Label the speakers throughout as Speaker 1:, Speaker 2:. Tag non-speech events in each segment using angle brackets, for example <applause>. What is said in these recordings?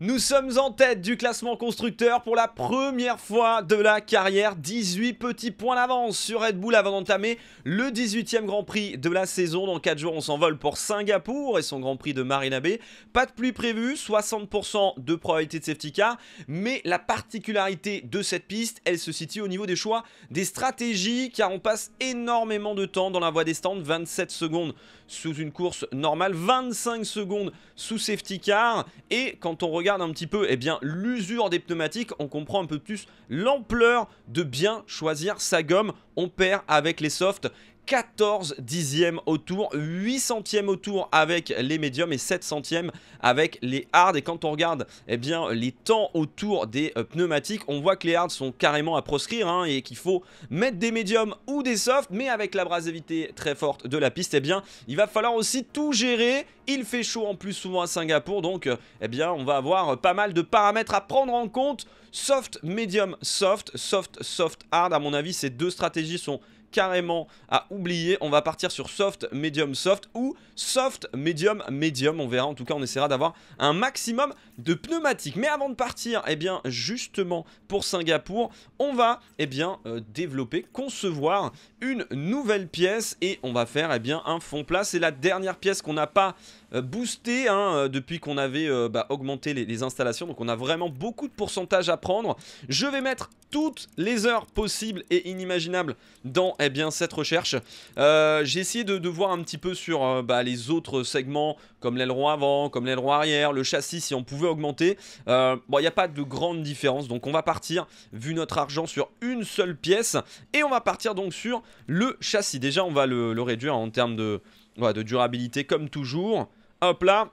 Speaker 1: Nous sommes en tête du classement constructeur pour la première fois de la carrière. 18 petits points d'avance sur Red Bull avant d'entamer le 18e Grand Prix de la saison. Dans 4 jours, on s'envole pour Singapour et son Grand Prix de Marina Bay. Pas de pluie prévue, 60% de probabilité de safety car. Mais la particularité de cette piste, elle se situe au niveau des choix des stratégies car on passe énormément de temps dans la voie des stands, 27 secondes sous une course normale, 25 secondes sous safety car. Et quand on regarde un petit peu eh bien l'usure des pneumatiques, on comprend un peu plus l'ampleur de bien choisir sa gomme. On perd avec les softs 14 dixièmes au tour, 8 centièmes au tour avec les médiums et 7 centièmes avec les hards. Et quand on regarde eh bien, les temps autour des euh, pneumatiques, on voit que les hards sont carrément à proscrire hein, et qu'il faut mettre des médiums ou des softs, mais avec la l'abrasivité très forte de la piste, eh bien, il va falloir aussi tout gérer. Il fait chaud en plus souvent à Singapour, donc euh, eh bien, on va avoir pas mal de paramètres à prendre en compte. Soft, médium, soft, soft, soft, hard, à mon avis, ces deux stratégies sont carrément à oublier. On va partir sur soft, medium, soft ou soft, medium, medium. On verra. En tout cas, on essaiera d'avoir un maximum de pneumatiques. Mais avant de partir, eh bien, justement, pour Singapour, on va, eh bien, euh, développer, concevoir une nouvelle pièce et on va faire, eh bien, un fond plat. C'est la dernière pièce qu'on n'a pas euh, boosté hein, euh, depuis qu'on avait euh, bah, augmenté les, installations. Donc on a vraiment beaucoup de pourcentage à prendre. Je vais mettre toutes les heures possibles et inimaginables dans eh bien, cette recherche. J'ai essayé de, voir un petit peu sur bah, les autres segments comme l'aileron avant, comme l'aileron arrière, le châssis si on pouvait augmenter. bon, il n'y a pas de grande différence. Donc on va partir, vu notre argent, sur une seule pièce. Et on va partir donc sur le châssis. Déjà on va le, réduire en termes de, de durabilité comme toujours. Hop là,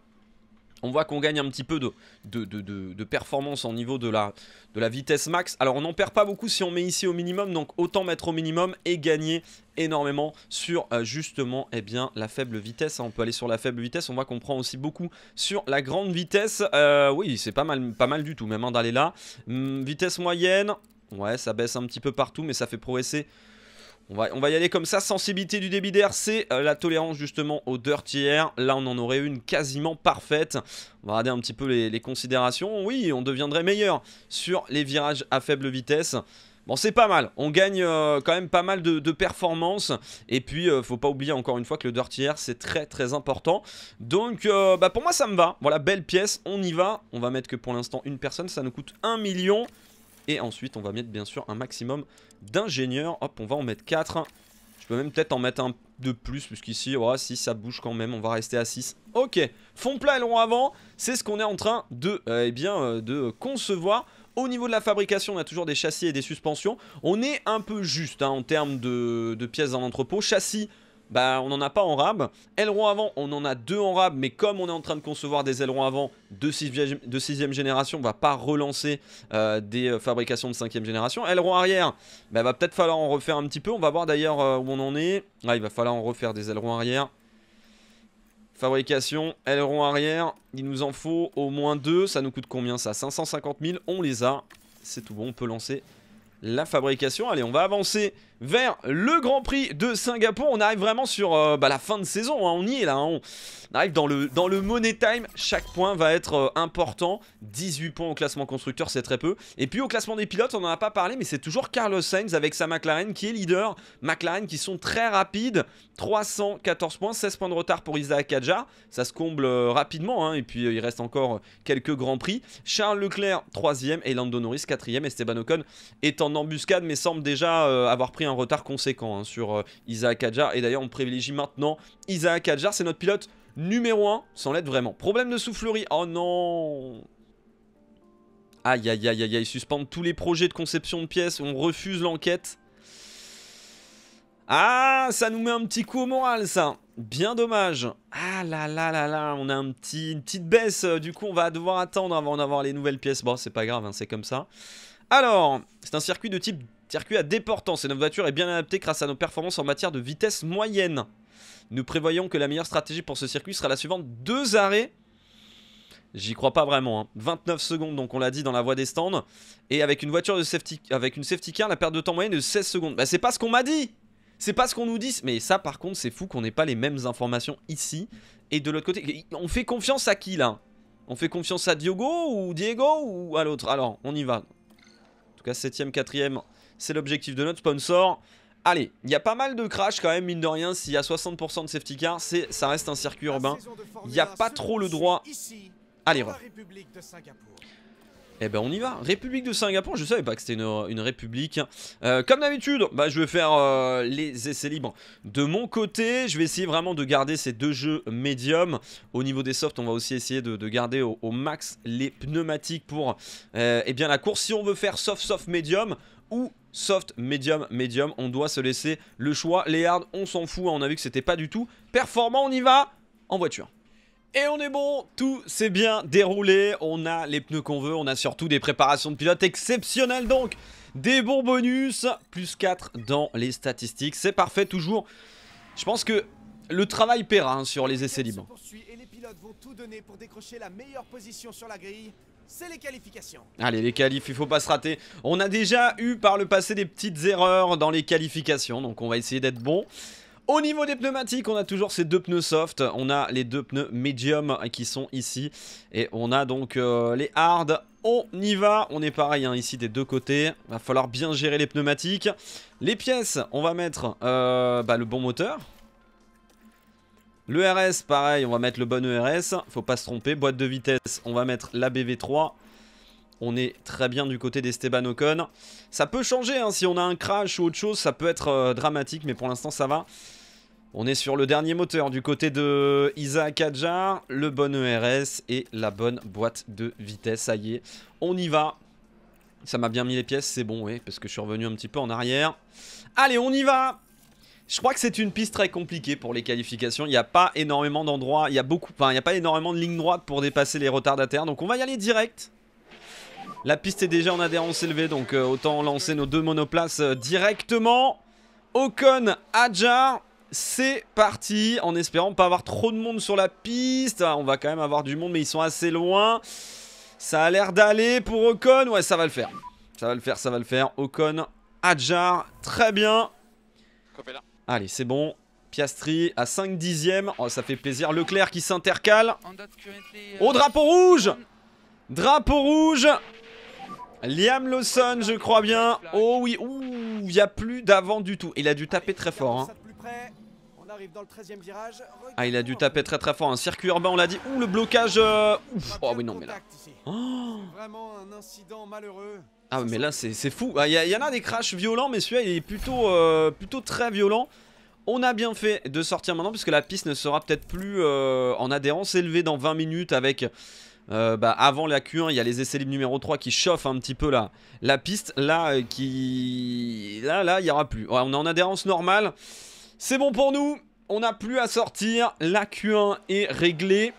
Speaker 1: on voit qu'on gagne un petit peu de, de, performance au niveau de la, vitesse max. Alors on n'en perd pas beaucoup si on met ici au minimum, donc autant mettre au minimum et gagner énormément sur euh, justement eh bien, la faible vitesse. Hein. On peut aller sur la faible vitesse, on voit qu'on prend aussi beaucoup sur la grande vitesse. Euh, oui, c'est pas mal, pas mal du tout même hein, d'aller là. Hum, vitesse moyenne, ouais ça baisse un petit peu partout mais ça fait progresser on va, y aller comme ça. Sensibilité du débit d'air, c'est euh, la tolérance justement au dirty air, Là, on en aurait une quasiment parfaite. On va regarder un petit peu les, considérations. Oui, on deviendrait meilleur sur les virages à faible vitesse. Bon, c'est pas mal. On gagne euh, quand même pas mal de, performances. Et puis, euh, faut pas oublier encore une fois que le dirty air, c'est très très important. Donc, bah, pour moi, ça me va. Voilà, belle pièce. On y va. On va mettre que pour l'instant une personne. Ça nous coûte 1 million. Et ensuite, on va mettre bien sûr un maximum d'ingénieurs. Hop, on va en mettre 4. Je peux même peut-être en mettre un de plus, puisqu'ici, oh, ah, si ça bouge quand même, on va rester à 6. Ok, fond plat et long avant, c'est ce qu'on est en train de, euh, eh bien, euh, de concevoir. Au niveau de la fabrication, on a toujours des châssis et des suspensions. On est un peu juste hein, en termes de, de pièces dans l'entrepôt. Châssis, bah, on n'en a pas en rab. Aileron avant, on en a deux en rab, mais comme on est en train de concevoir des ailerons avant de 6 ème génération, on va pas relancer euh, des euh, fabrications de 5 génération. Aileron arrière, bah, va peut-être falloir en refaire un petit peu. On va voir d'ailleurs euh, où on en est. Ah, il va falloir en refaire des ailerons arrière. Fabrication, aileron arrière, il nous en faut au moins deux. Ça nous coûte combien ça 550 000, on les a. C'est tout bon, on peut lancer la fabrication. Allez, on va avancer vers le Grand Prix de Singapour. On arrive vraiment sur euh, bah, la fin de saison, hein. on y est là. Hein. On arrive dans le, dans le money time, chaque point va être euh, important. 18 points au classement constructeur, c'est très peu. Et puis au classement des pilotes, on n'en a pas parlé, mais c'est toujours Carlos Sainz avec sa McLaren qui est leader. McLaren qui sont très rapides, 314 points, 16 points de retard pour Isaac Hadjar. Ça se comble euh, rapidement, hein. et puis il reste encore quelques Grands Prix. Charles Leclerc, 3ème, et Lando Norris, 4 Et Esteban Ocon est en embuscade, mais semble déjà avoir pris un retard conséquent hein, sur euh, Isaac Adjar. Et d'ailleurs, on privilégie maintenant Isaac C'est notre pilote numéro 1, sans l'aide vraiment. Problème de soufflerie. Oh non Aïe, aïe, aïe, aïe, aïe. Suspendent tous les projets de conception de pièces. On refuse l'enquête. Ah, ça nous met un petit coup au moral, ça. Bien dommage. Ah là là là là, on a une petite baisse. Euh, du coup, on va devoir attendre avant d'avoir les nouvelles pièces. Bon, c'est pas grave, hein, c'est comme ça. Alors, c'est un circuit de type Circuit à déportance et notre voiture est bien adaptée grâce à nos performances en matière de vitesse moyenne. Nous prévoyons que la meilleure stratégie pour ce circuit sera la suivante. Deux arrêts. J'y crois pas vraiment. 29 hein. secondes, donc on l'a dit dans la voie des stands. Et avec une voiture de safety, avec une safety car, la perte de temps moyenne est de 16 secondes. Bah c'est pas ce qu'on m'a dit C'est pas ce qu'on nous dit Mais ça par contre c'est fou qu'on n'ait pas les mêmes informations ici et de l'autre côté. On fait confiance à qui là On fait confiance à Diogo ou Diego ou à l'autre Alors on y va. En tout cas 7ème, 4ème, c'est l'objectif de notre sponsor. Allez, il y a pas mal de crash quand même, mine de rien. S'il y a 60% de safety car, ça reste un circuit urbain. Il n'y a pas trop le droit Allez. l'erreur. Eh ben on y va, République de Singapour, je savais pas que c'était une, république euh, Comme d'habitude, bah, je vais faire euh, les essais libres de mon côté Je vais essayer vraiment de garder ces deux jeux médium. Au niveau des softs, on va aussi essayer de, garder au, max les pneumatiques pour euh, eh bien la course Si on veut faire soft, soft, médium ou soft, medium, medium. On doit se laisser le choix. Les hard, on s'en fout. on a vu que c'était pas du tout performant. On y va en voiture. Et on est bon, tout s'est bien déroulé, on a les pneus qu'on veut, on a surtout des préparations de pilote exceptionnelles donc Des bons bonus, plus 4 dans les statistiques, c'est parfait toujours Je pense que le travail paiera hein, sur les essais libres. les pilotes vont tout donner pour décrocher la meilleure position sur la grille c'est les qualifications. Allez, les qualifs, il faut pas se rater. On a déjà eu par le passé des petites erreurs dans les qualifications, donc on va essayer d'être bon. Au niveau des pneumatiques, on a toujours ces deux pneus soft, on a les deux pneus medium qui sont ici, et on a donc euh, les hard. On y va, on est pareil hein, ici des deux côtés, va falloir bien gérer les pneumatiques. Les pièces, on va mettre euh, bah, le bon moteur, L'ERS, pareil, on va mettre le bon ERS. Faut pas se tromper. Boîte de vitesse, on va mettre la BV3. On est très bien du côté d'Esteban Ocon. Ça peut changer, hein. si on a un crash ou autre chose, ça peut être euh, dramatique, mais pour l'instant ça va. On est sur le dernier moteur du côté de Isaac Adjar, le bon ERS et la bonne boîte de vitesse. Ça y est, on y va. Ça m'a bien mis les pièces, c'est bon, oui, parce que je suis revenu un petit peu en arrière. Allez, on y va je crois que c'est une piste très compliquée pour les qualifications. Il n'y a pas énormément d'endroits, il y a beaucoup, il n'y a pas énormément de lignes droites pour dépasser les retardataires. Donc on va y aller direct. La piste est déjà en adhérence élevée, donc euh, autant lancer nos deux monoplaces euh, directement. Ocon, Hadjar, c'est parti, en espérant pas avoir trop de monde sur la piste. Ah, on va quand même avoir du monde, mais ils sont assez loin. Ça a l'air d'aller pour Ocon, ouais, ça va le faire. Ça va le faire, ça va le faire. Ocon, Hadjar, très bien. Allez, c'est bon. Piastri à 5 dixièmes. Oh, ça fait plaisir. Leclerc qui s'intercale. Euh, Au drapeau rouge Drapeau rouge Liam Lawson, je crois bien. Oh oui, il n'y a plus d'avant du tout. Il a dû taper très fort. Hein. Ah, il a dû taper très très fort. Un circuit urbain, on l'a dit. Ouh, le blocage. Euh, ouf. Oh oui, non, mais là. Oh. Vraiment un incident malheureux. Ah mais là c'est fou. Ah, il y, en a des crashs violents mais celui-là il est plutôt, euh, plutôt très violent. On a bien fait de sortir maintenant puisque la piste ne sera peut-être plus euh, en adhérence élevée dans 20 minutes avec... Euh, bah, avant la Q1, il y a les essais libres numéro 3 qui chauffent un petit peu là. la piste. Là, qui... là, là, il n'y aura plus. on est en adhérence normale. C'est bon pour nous. On n'a plus à sortir. La Q1 est réglée.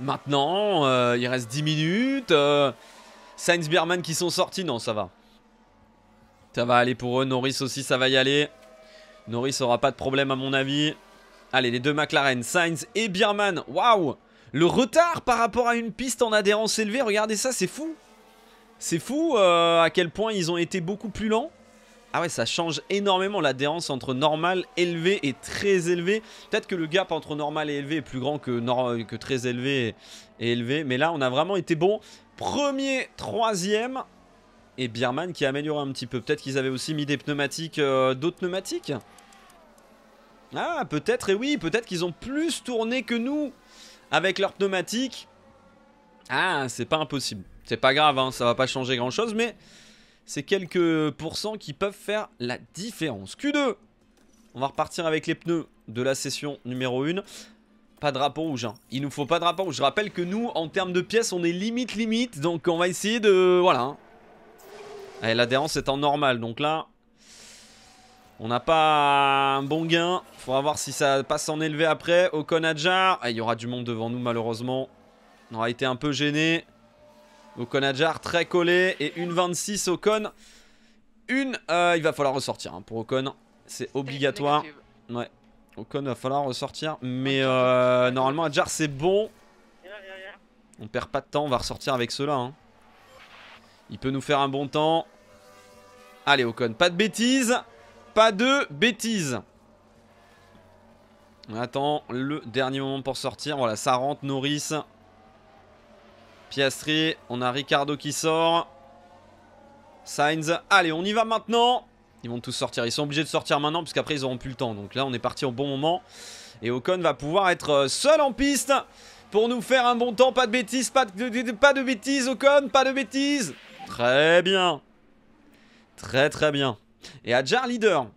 Speaker 1: Maintenant, il reste 10 minutes. Sainz Bierman qui sont sortis. Non, ça va. Ça va aller pour eux. Norris aussi, ça va y aller. Norris aura pas de problème à mon avis. Allez, les deux McLaren, Sainz et Bierman. Waouh Le retard par rapport à une piste en adhérence élevée, regardez ça, c'est fou. C'est fou euh, à quel point ils ont été beaucoup plus lents. Ah ouais, ça change énormément l'adhérence entre normal, élevé et très élevé. Peut-être que le gap entre normal et élevé est plus grand que, que très élevé et, et élevé. Mais là, on a vraiment été bon. Premier, troisième. Et Bierman qui a amélioré un petit peu. Peut-être qu'ils avaient aussi mis des pneumatiques, euh, d'autres pneumatiques. Ah, peut-être, et oui, peut-être qu'ils ont plus tourné que nous avec leurs pneumatiques. Ah, c'est pas impossible. C'est pas grave, hein, ça va pas changer grand-chose, mais c'est quelques pourcents qui peuvent faire la différence. Q2 on va repartir avec les pneus de la session numéro 1. Pas de drapeau rouge, il nous faut pas de drapeau rouge. Je rappelle que nous, en termes de pièces, on est limite limite, donc on va essayer de... Voilà. Hein. Eh, l'adhérence est en normal, donc là, on n'a pas un bon gain. Faudra voir si ça passe en élevé après. Au Conadjar. Ah, il y aura du monde devant nous malheureusement. On aura été un peu gêné. Au très collé. Et une 26 au Con. Une. Euh, il va falloir ressortir hein, pour Ocon. C'est obligatoire. Ouais. Ocon euh, va falloir ressortir. Mais euh, normalement, Adjar, c'est bon. On perd pas de temps, on va ressortir avec cela. là hein. Il peut nous faire un bon temps. Allez, Ocon, pas de bêtises. Pas de bêtises. On attend le dernier moment pour sortir. Voilà, ça rentre, Norris. Piastri, on a Ricardo qui sort. Sainz, allez, on y va maintenant. Ils vont tous sortir. Ils sont obligés de sortir maintenant parce qu'après ils auront plus le temps. Donc là on est parti au bon moment. Et Ocon va pouvoir être euh, seul en piste pour nous faire un bon temps. Pas de bêtises, pas de, pas de bêtises Ocon, pas de bêtises. Très bien. Très très bien. Et Adjar leader.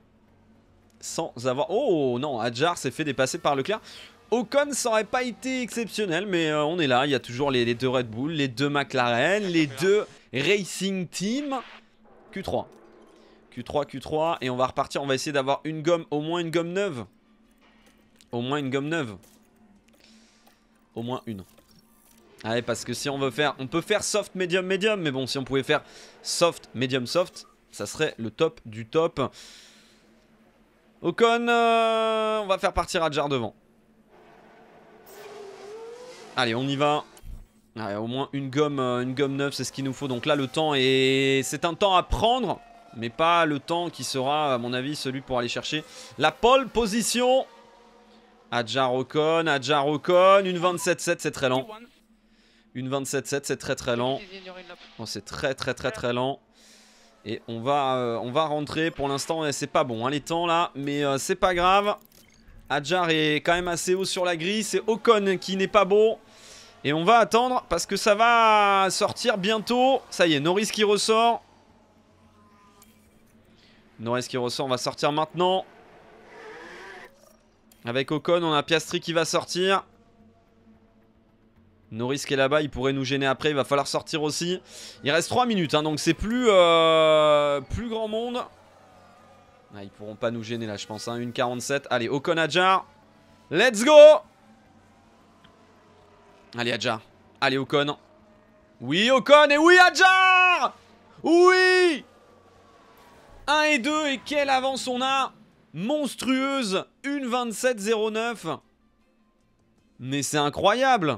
Speaker 1: Sans avoir... Oh non, Adjar s'est fait dépasser par Leclerc. Ocon, ça aurait pas été exceptionnel, mais euh, on est là. Il y a toujours les, les, deux Red Bull, les deux McLaren, les deux Racing Team. Q3. Q3, Q3. Et on va repartir. On va essayer d'avoir une gomme, au moins une gomme neuve. Au moins une gomme neuve. Au moins une. Allez, ah parce que si on veut faire... On peut faire soft, medium, medium. Mais bon, si on pouvait faire soft, medium, soft, ça serait le top du top. Au con, euh, on va faire partir Adjar devant. Allez, on y va. Ah, au moins une gomme, euh, une gomme neuve, c'est ce qu'il nous faut. Donc là, le temps est... C'est un temps à prendre mais pas le temps qui sera, à mon avis, celui pour aller chercher la pole position. Adja Ocon Adja Ocon une 27-7, c'est très lent. Une 27-7, c'est très très lent. Oh, c'est très très très très lent. Et on va, euh, on va rentrer. Pour l'instant, eh, c'est pas bon hein, les temps là, mais euh, c'est pas grave. Adjar est quand même assez haut sur la grille. C'est Ocon qui n'est pas bon. Et on va attendre parce que ça va sortir bientôt. Ça y est, Norris qui ressort. Norris qui ressort, on va sortir maintenant. Avec Ocon, on a Piastri qui va sortir. Norris qui est là-bas, il pourrait nous gêner après, il va falloir sortir aussi. Il reste 3 minutes, hein, donc c'est plus, euh, plus grand monde. Ils ah, ils pourront pas nous gêner là, je pense. 1,47. Hein. Allez, Ocon Hadjar. Let's go Allez, Hadjar. Allez, Ocon. Oui, Ocon et oui, Adjar Oui 1 et 2 et quelle avance on a Monstrueuse 1,27,09 Mais c'est incroyable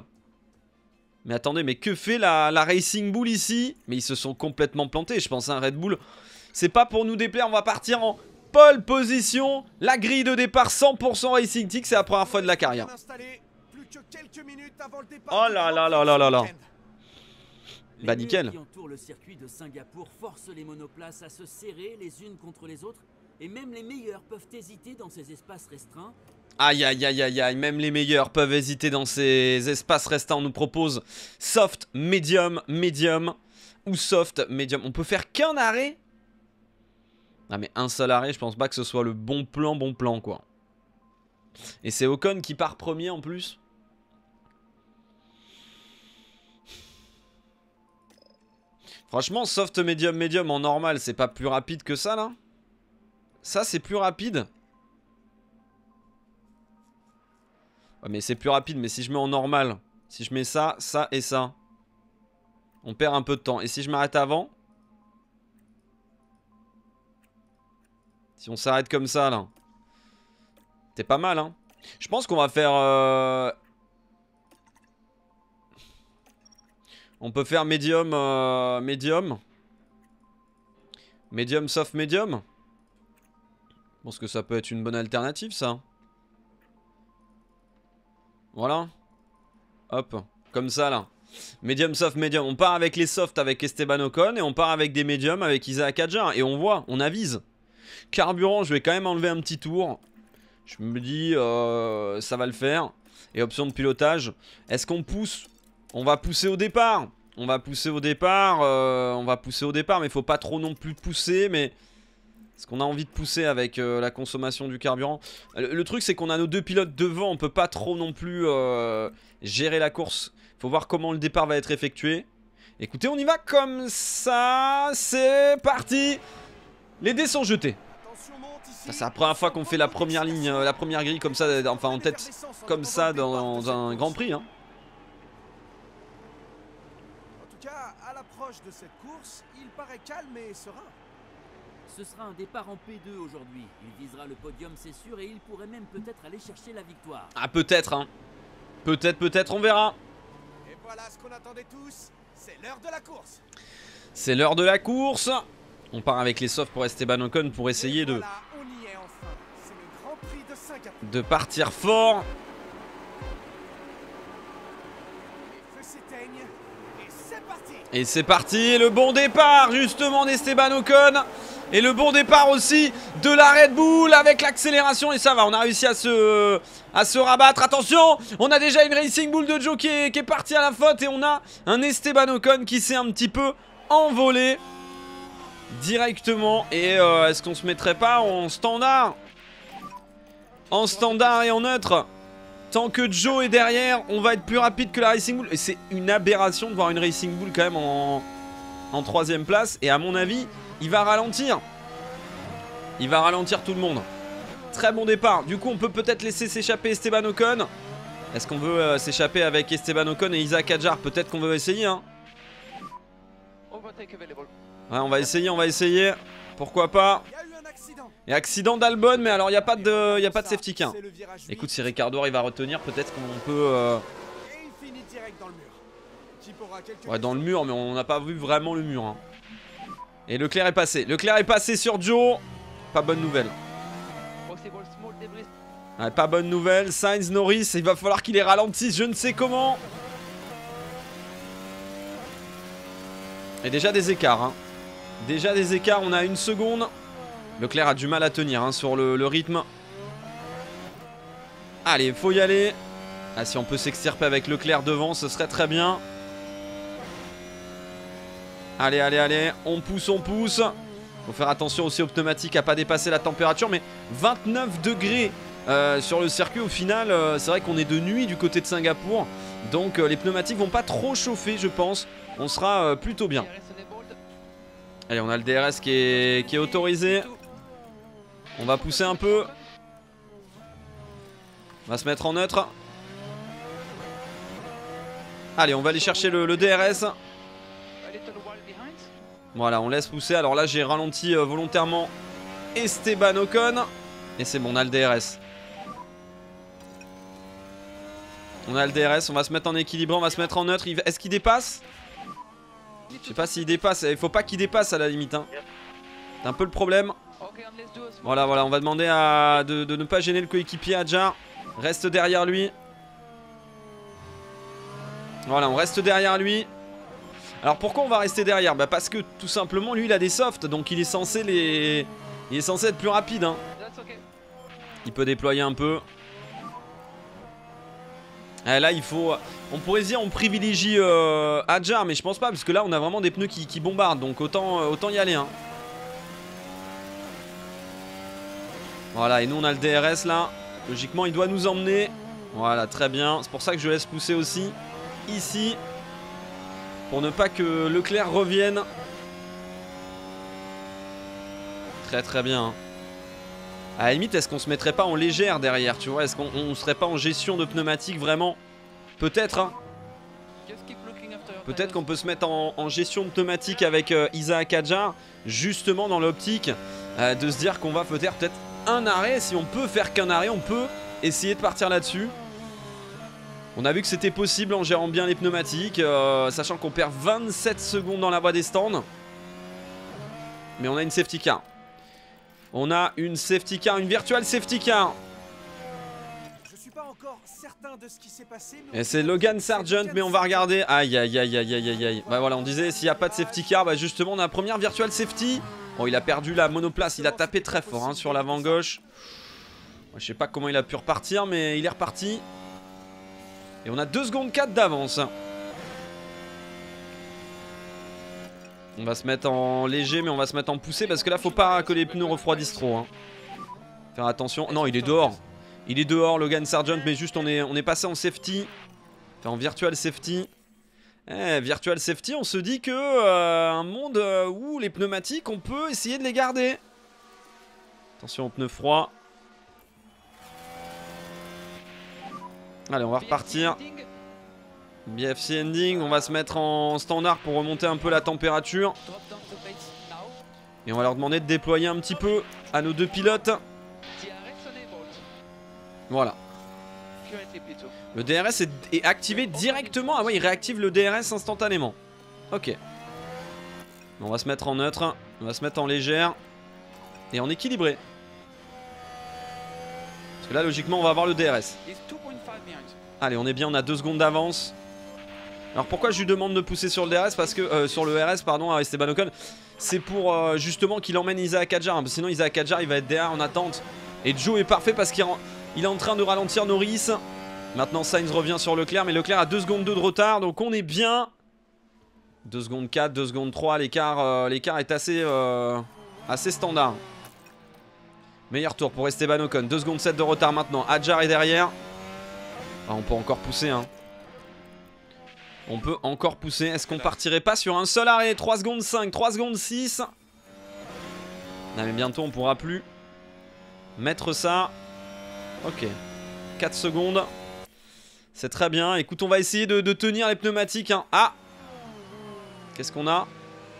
Speaker 1: Mais attendez, mais que fait la, la Racing Bull ici Mais ils se sont complètement plantés, je pense, un hein, Red Bull. C'est pas pour nous déplaire, on va partir en pole position. La grille de départ 100% Racing Tick, c'est la première fois de la carrière. Oh là là là là là là bah, les nickel. qui entourent le circuit de Singapour forcent les monoplaces à se serrer les unes contre les autres et même les meilleurs peuvent hésiter dans ces espaces restreints. Aïe aïe aïe aïe aïe, même les meilleurs peuvent hésiter dans ces espaces restants. On nous propose soft, medium, medium ou soft, medium. On peut faire qu'un arrêt Ah mais un seul arrêt, je pense pas que ce soit le bon plan, bon plan quoi. Et c'est Ocon qui part premier en plus. Franchement, soft, medium, medium en normal, c'est pas plus rapide que ça, là Ça, c'est plus rapide mais c'est plus rapide, mais si je mets en normal, si je mets ça, ça et ça, on perd un peu de temps. Et si je m'arrête avant Si on s'arrête comme ça, là, t'es pas mal, hein je pense qu'on va faire euh, On peut faire médium, medium, médium. Médium soft, médium. Je pense que ça peut être une bonne alternative, ça. Voilà. Hop. Comme ça, là. Medium soft, medium. On part avec les softs avec Esteban Ocon et on part avec des mediums avec Isaac Adjar. Et on voit, on avise. Carburant, je vais quand même enlever un petit tour. Je me dis, euh, ça va le faire. Et option de pilotage. Est-ce qu'on pousse on va pousser au départ. On va pousser au départ. Euh, on va pousser au départ, mais il faut pas trop non plus pousser. Mais ce qu'on a envie de pousser avec euh, la consommation du carburant. Le, truc, c'est qu'on a nos deux pilotes devant. On peut pas trop non plus euh, gérer la course. Faut voir comment le départ va être effectué. Écoutez, on y va comme ça. C'est parti. Les dés sont jetés. C'est la première fois qu'on fait la première ligne, la première grille comme ça, enfin en tête, comme ça dans, dans un Grand Prix. Hein. de cette course, il paraît calme et serein. Ce sera un départ en P2 aujourd'hui. Il visera le podium, c'est sûr, et il pourrait même peut-être aller chercher la victoire. Ah, peut-être, hein. Peut-être, peut-être, on verra. Et voilà ce qu'on attendait tous. C'est l'heure de la course. C'est l'heure de la course. On part avec les softs pour Esteban Ocon pour essayer de, de partir fort. Et c'est parti, le bon départ justement d'Esteban Ocon. Et le bon départ aussi de la Red Bull avec l'accélération. Et ça va, on a réussi à se, à se rabattre. Attention, on a déjà une Racing Bull de Joe qui est, qui partie à la faute. Et on a un Esteban Ocon qui s'est un petit peu envolé directement. Et euh, est-ce qu'on se mettrait pas en standard En standard et en neutre Tant que Joe est derrière, on va être plus rapide que la Racing Bull. Et c'est une aberration de voir une Racing Bull quand même en, troisième place. Et à mon avis, il va ralentir. Il va ralentir tout le monde. Très bon départ. Du coup, on peut peut-être laisser s'échapper Esteban Ocon. Est-ce qu'on veut euh, s'échapper avec Esteban Ocon et Isaac Adjar Peut-être qu'on veut essayer. Hein. Ouais, on va essayer, on va essayer. Pourquoi pas accident d'Albon, mais alors il n'y a, pas de, y a pas de safety car. Écoute, si Ricardo il va retenir, peut-être qu'on peut... Euh, ouais, dans le mur, mais on n'a pas vu vraiment le mur. Et hein. Et Leclerc est passé. Leclerc est passé sur Joe. Pas bonne nouvelle. pas bonne nouvelle. Sainz, Norris, il va falloir qu'il les ralentisse, je ne sais comment. Et déjà des écarts. Hein. Déjà des écarts, on a une seconde. Leclerc a du mal à tenir hein, sur le, rythme. Allez, faut y aller. Ah, si on peut s'extirper avec Leclerc devant, ce serait très bien. Allez, allez, allez. On pousse, on pousse. Faut faire attention aussi aux pneumatiques à pas dépasser la température. Mais 29 degrés euh, sur le circuit, au final, euh, c'est vrai qu'on est de nuit du côté de Singapour. Donc euh, les pneumatiques vont pas trop chauffer, je pense. On sera plutôt bien. Allez, on a le DRS qui est autorisé. On va pousser un peu. On va se mettre en neutre. Allez, on va aller chercher le, DRS. Voilà, on laisse pousser. Alors là, j'ai ralenti euh, volontairement Esteban Ocon. Et c'est bon, on a le DRS. On a le DRS, on va se mettre en équilibre. on va se mettre en neutre. Est-ce qu'il dépasse Je sais pas s'il dépasse. Il eh, faut pas qu'il dépasse à la limite. Hein. C'est un peu le problème. Voilà, voilà, on va demander à, de, ne pas gêner le coéquipier Adjar. Reste derrière lui. Voilà, on reste derrière lui. Alors pourquoi on va rester derrière bah, parce que tout simplement lui il a des softs donc il est censé les. censé être plus rapide hein. Il peut déployer un peu. Eh, là il faut. On pourrait dire on privilégie Hadjar euh, mais je pense pas parce que là on a vraiment des pneus qui, bombardent donc autant, euh, autant y aller hein. Voilà, et nous on a le DRS là. Logiquement, il doit nous emmener. Voilà, très bien. C'est pour ça que je laisse pousser aussi ici. Pour ne pas que Leclerc revienne. Très très bien. Hein. À la limite, est-ce qu'on se mettrait pas en légère derrière, tu vois Est-ce qu'on serait pas en gestion de pneumatique vraiment Peut-être, hein. Peut-être qu'on peut se mettre en, gestion de pneumatique avec euh, Isaac justement dans l'optique euh, de se dire qu'on va peut-être un arrêt. Si on peut faire qu'un arrêt, on peut essayer de partir là-dessus. On a vu que c'était possible en gérant bien les pneumatiques, euh, sachant qu'on perd 27 secondes dans la voie des stands. Mais on a une safety car. On a une safety car, une virtual safety car de ce qui s'est passé. Et c'est Logan Sargent, mais on va regarder. Aïe, aïe, aïe, aïe, aïe, aïe. Bah voilà, on disait, s'il n'y a pas de safety car, bah justement, on a la première virtual safety. Bon, oh, il a perdu la monoplace, il a tapé très fort hein, sur l'avant gauche. je sais pas comment il a pu repartir, mais il est reparti. Et on a 2 secondes 4 d'avance. On va se mettre en léger, mais on va se mettre en poussé parce que là, faut pas que les pneus refroidissent trop. Hein. Faire attention. Non, il est dehors. Il est dehors, Logan Sargent, mais juste on est, on est passé en safety. Enfin, en virtual safety. Eh, virtual safety, on se dit que euh, un monde euh, où les pneumatiques, on peut essayer de les garder. Attention pneu pneus froids. Allez, on va repartir. BFC ending, on va se mettre en standard pour remonter un peu la température. Et on va leur demander de déployer un petit peu à nos deux pilotes. Voilà. Le DRS est, activé oh. directement. Ah ouais, il réactive le DRS instantanément. Ok. On va se mettre en neutre. On va se mettre en légère. Et en équilibré. Parce que là, logiquement, on va avoir le DRS. Allez, on est bien, on a 2 secondes d'avance. Alors pourquoi je lui demande de pousser sur le DRS Parce que euh, sur le RS, pardon, à Esteban Ocon, c'est pour euh, justement qu'il emmène Isaac Adjar. sinon, Isaac Adjar, il va être derrière en attente. Et Joe est parfait parce qu'il il est en train de ralentir Norris. Maintenant, Sainz revient sur Leclerc, mais Leclerc a 2 secondes 2 de retard, donc on est bien. 2 secondes 4, 2 secondes 3, euh, l'écart est assez, euh, assez standard. Meilleur tour pour Esteban Ocon, 2 secondes 7 de retard maintenant, Adjar est derrière. Ah, on peut encore pousser, hein. On peut encore pousser, est-ce qu'on partirait pas sur un seul arrêt 3 secondes 5, 3 secondes 6. Non mais bientôt on pourra plus mettre ça. Ok. 4 secondes. C'est très bien. Écoute, on va essayer de, tenir les pneumatiques. Hein. Ah Qu'est-ce qu'on a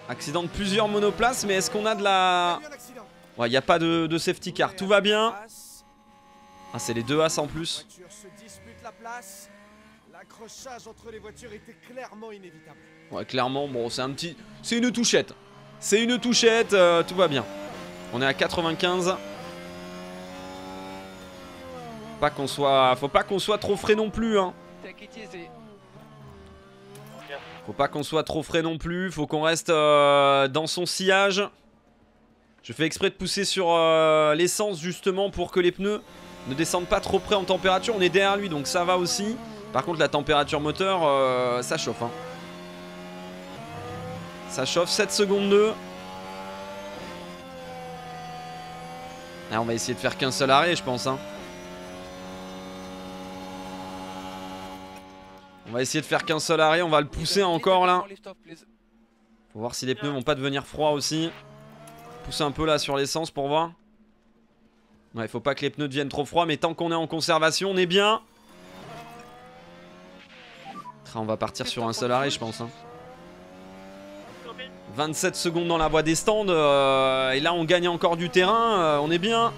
Speaker 1: Accident de plusieurs monoplaces, mais est-ce qu'on a de la... Ouais, il n'y a pas de, safety car. Tout va bien. Ah, c'est les deux As en plus. Ouais, clairement, bon, c'est un petit... C'est une touchette. C'est une touchette, euh, tout va bien. On est à 95 qu'on faut pas qu'on soit trop frais non plus. Hein. Faut pas qu'on soit trop frais non plus. Faut qu'on reste euh, dans son sillage. Je fais exprès de pousser sur euh, l'essence justement pour que les pneus ne descendent pas trop près en température. On est derrière lui donc ça va aussi. Par contre la température moteur, euh, ça chauffe. Hein. Ça chauffe 7 secondes 2. Ah, on va essayer de faire qu'un seul arrêt je pense. Hein. On va essayer de faire qu'un seul arrêt. On va le pousser encore là. Pour voir si les pneus vont pas devenir froids aussi. Pousser un peu là sur l'essence pour voir. Ouais, faut pas que les pneus deviennent trop froids. Mais tant qu'on est en conservation, on est bien. On va partir sur un seul arrêt, je pense. 27 hein. secondes dans la voie des stands. Euh, et là, on gagne encore du terrain. Euh, on est bien.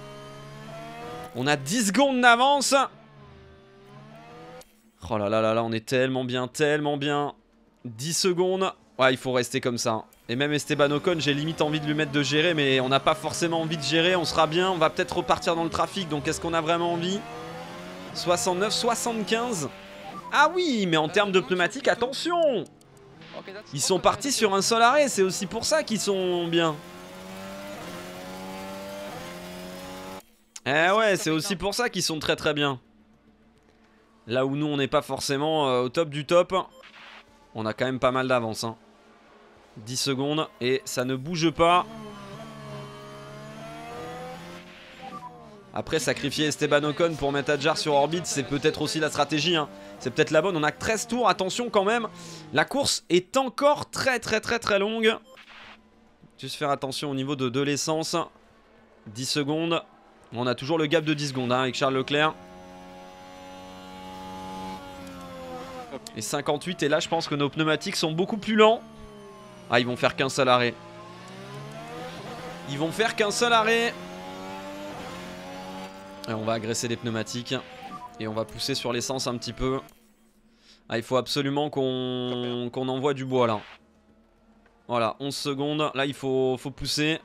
Speaker 1: On a 10 secondes d'avance. Oh là là là là, on est tellement bien, tellement bien. 10 secondes. Ouais, il faut rester comme ça. Et même Esteban Ocon, j'ai limite envie de lui mettre de gérer, mais on n'a pas forcément envie de gérer. On sera bien, on va peut-être repartir dans le trafic. Donc est-ce qu'on a vraiment envie 69, 75. Ah oui, mais en termes de pneumatique attention Ils sont partis sur un seul arrêt, c'est aussi pour ça qu'ils sont bien. Eh ouais, c'est aussi pour ça qu'ils sont très très bien. Là où nous, on n'est pas forcément euh, au top du top, on a quand même pas mal d'avance. 10 hein. secondes et ça ne bouge pas. Après, sacrifier Esteban Ocon pour mettre Adjar sur orbite, c'est peut-être aussi la stratégie. Hein. C'est peut-être la bonne. On a 13 tours, attention quand même. La course est encore très très très très longue. Juste faire attention au niveau de, l'essence. 10 secondes. On a toujours le gap de 10 secondes hein, avec Charles Leclerc. Et 58, et là je pense que nos pneumatiques sont beaucoup plus lents. Ah, ils vont faire qu'un seul arrêt. Ils vont faire qu'un seul arrêt. Et on va agresser les pneumatiques. Et on va pousser sur l'essence un petit peu. Ah, il faut absolument qu'on envoie du bois là. Voilà, 11 secondes. Là, il faut, faut pousser.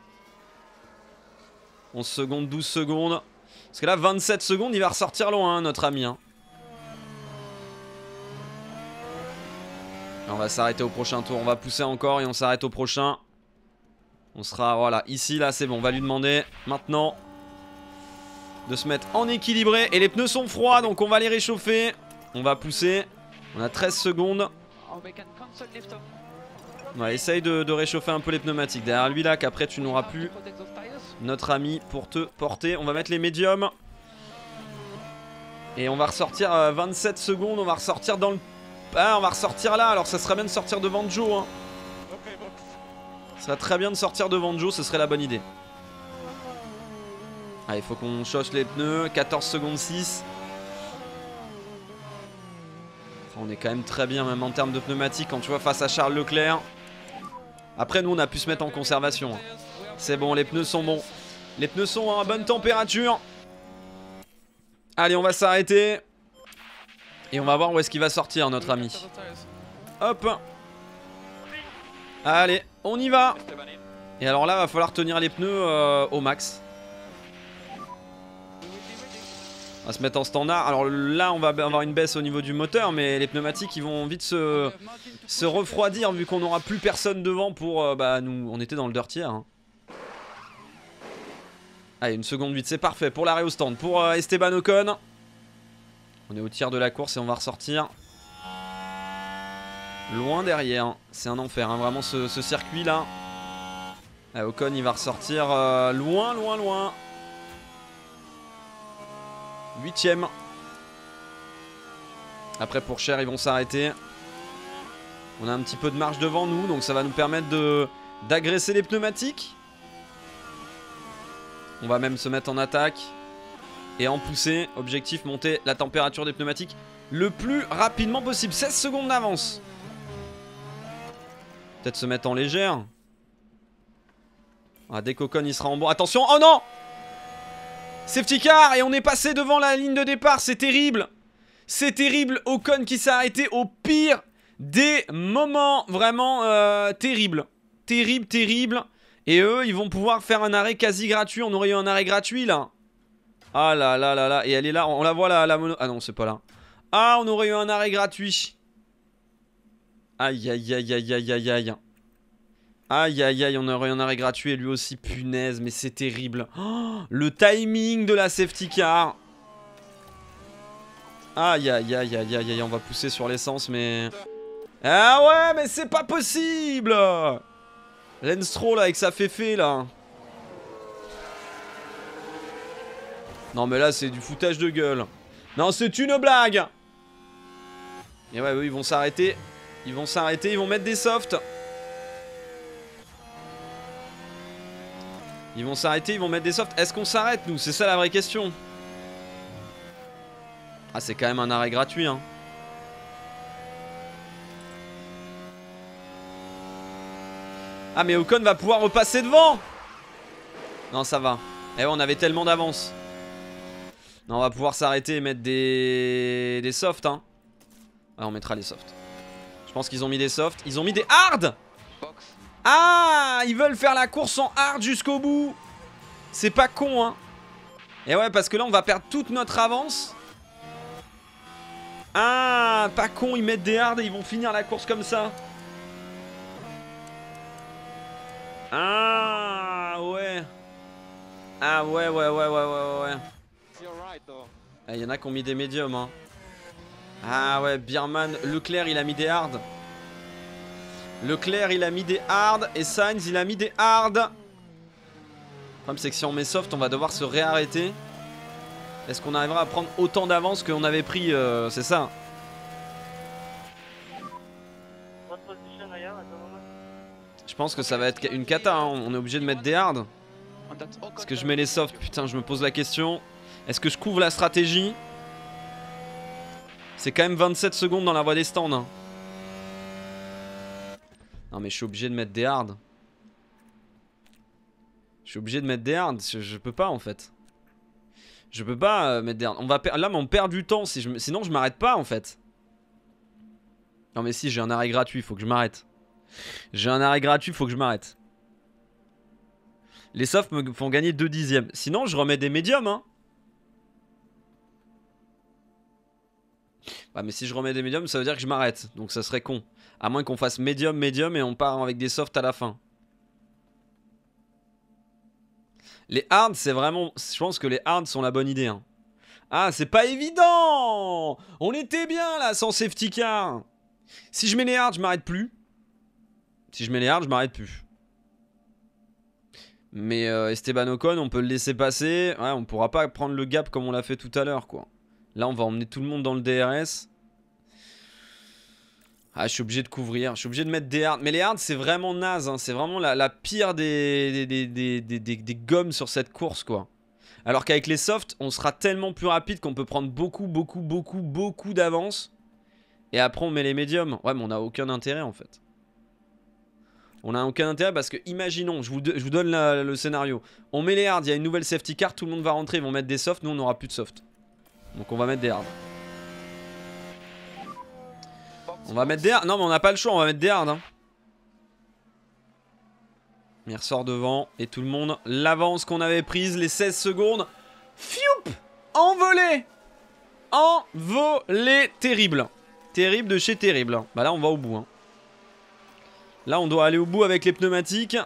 Speaker 1: 11 secondes, 12 secondes. Parce que là, 27 secondes, il va ressortir loin, hein, notre ami. Hein. on va s'arrêter au prochain tour. On va pousser encore et on s'arrête au prochain. On sera, voilà, ici, là, c'est bon. On va lui demander maintenant de se mettre en équilibré. Et les pneus sont froids, donc on va les réchauffer. On va pousser. On a 13 secondes. On essaye de, de, réchauffer un peu les pneumatiques. Derrière lui, là, qu'après, tu n'auras plus notre ami pour te porter. On va mettre les médiums. Et on va ressortir 27 euh, secondes. On va ressortir dans le ah, on va ressortir là. Alors, ça serait bien de sortir devant Joe. Hein. Ça serait très bien de sortir devant Joe. Ce serait la bonne idée. Ah, il faut qu'on chausse les pneus. 14 secondes 6. on est quand même très bien, même en termes de pneumatique Quand tu vois, face à Charles Leclerc. Après, nous, on a pu se mettre en conservation. Hein. C'est bon, les pneus sont bons. Les pneus sont à bonne température. Allez, on va s'arrêter. Et on va voir où est-ce qu'il va sortir notre ami. Hop Allez, on y va Et alors là, va falloir tenir les pneus euh, au max. On va se mettre en standard. Alors là, on va avoir une baisse au niveau du moteur, mais les pneumatiques, ils vont vite se, refroidir vu qu'on n'aura plus personne devant pour... Euh, bah, nous, on était dans le dirtier. Hein. Allez, une seconde vite, c'est parfait pour l'arrêt au stand. Pour euh, Esteban Ocon. On est au tiers de la course et on va ressortir loin derrière. C'est un enfer, hein, vraiment ce, circuit là. Ah, il va ressortir euh, loin, loin, loin. Huitième. Après pour Cher ils vont s'arrêter. On a un petit peu de marche devant nous donc ça va nous permettre de d'agresser les pneumatiques. On va même se mettre en attaque. Et en pousser. objectif monter la température des pneumatiques le plus rapidement possible. 16 secondes d'avance. Peut-être se mettre en légère. Ah, dès qu'Ocon il sera en bon. Attention, oh non Safety car et on est passé devant la ligne de départ, c'est terrible. C'est terrible, Ocon qui s'est arrêté au pire des moments vraiment euh, terrible. Terrible, terrible. Et eux, ils vont pouvoir faire un arrêt quasi gratuit. On aurait eu un arrêt gratuit là. Ah là là là là. Et elle est là. On, la voit là, la mono. Ah non, c'est pas là. Ah, on aurait eu un arrêt gratuit. Aïe aïe aïe aïe aïe aïe aïe. Aïe aïe aïe, on aurait eu un arrêt gratuit et lui aussi, punaise, mais c'est terrible. le timing de la safety car. Aïe aïe aïe aïe aïe aïe, on va pousser sur l'essence, mais. Ah ouais, mais c'est pas possible! là avec sa féfé là. Non mais là c'est du foutage de gueule. Non c'est une blague Et ouais, ils vont s'arrêter. Ils vont s'arrêter, ils vont mettre des softs. Ils vont s'arrêter, ils vont mettre des softs. Est-ce qu'on s'arrête nous C'est ça la vraie question. Ah c'est quand même un arrêt gratuit hein. Ah mais Ocon va pouvoir repasser devant Non ça va. Eh ouais, on avait tellement d'avance. Non, on va pouvoir s'arrêter et mettre des, des softs. Hein. Ah, on mettra les softs. Je pense qu'ils ont mis des softs. Ils ont mis des hards. Ah Ils veulent faire la course en hard jusqu'au bout C'est pas con, hein Et ouais, parce que là, on va perdre toute notre avance. Ah Pas con, ils mettent des hards et ils vont finir la course comme ça. Ah ouais Ah ouais, ouais, ouais, ouais, ouais, ouais. Il eh, y en a qui ont mis des médiums. Hein. Ah ouais, Bierman. Leclerc, il a mis des hard. Leclerc, il a mis des hard. Et Sainz, il a mis des hard. Le problème, c'est que si on met soft, on va devoir se réarrêter. Est-ce qu'on arrivera à prendre autant d'avance qu'on avait pris euh, C'est ça. Je pense que ça va être une cata. Hein. On est obligé de mettre des hard. Est-ce que je mets les softs Putain, je me pose la question. Est-ce que je couvre la stratégie C'est quand même 27 secondes dans la voie des stands. Hein. Non mais je suis obligé de mettre des hards. Je suis obligé de mettre des hards. Je, peux pas en fait. Je peux pas euh, mettre des hards. On va Là mais on perd du temps. Sinon je m'arrête pas en fait. Non mais si j'ai un arrêt gratuit. Faut que je m'arrête. J'ai un arrêt gratuit. Faut que je m'arrête. Les softs me font gagner 2 dixièmes. Sinon je remets des médiums hein. Ah, mais si je remets des médiums, ça veut dire que je m'arrête. Donc ça serait con. À moins qu'on fasse médium, médium et on part avec des softs à la fin. Les hards, c'est vraiment... Je pense que les hards sont la bonne idée. Hein. Ah, c'est pas évident On était bien, là, sans safety car Si je mets les hards, je m'arrête plus. Si je mets les hards, je m'arrête plus. Mais euh, Esteban Ocon, on peut le laisser passer. Ouais, on pourra pas prendre le gap comme on l'a fait tout à l'heure, quoi. Là, on va emmener tout le monde dans le DRS. Ah, je suis obligé de couvrir. Je suis obligé de mettre des hards. Mais les hards, c'est vraiment naze. Hein. C'est vraiment la, pire des des, des, gommes sur cette course, quoi. Alors qu'avec les softs, on sera tellement plus rapide qu'on peut prendre beaucoup, beaucoup, beaucoup, beaucoup d'avance. Et après, on met les médiums. Ouais, mais on n'a aucun intérêt, en fait. On n'a aucun intérêt parce que, imaginons, je vous, vous donne le scénario. On met les hards, il y a une nouvelle safety car, tout le monde va rentrer, ils vont mettre des softs, nous on n'aura plus de softs. Donc on va mettre des hards. On va mettre des Non, mais on n'a pas le choix, on va mettre des hardes. Il hein. ressort devant et tout le monde l'avance qu'on avait prise, les 16 secondes. Fioup Envolé Envolé Terrible. Terrible de chez terrible. Bah là, on va au bout. Hein. Là, on doit aller au bout avec les pneumatiques.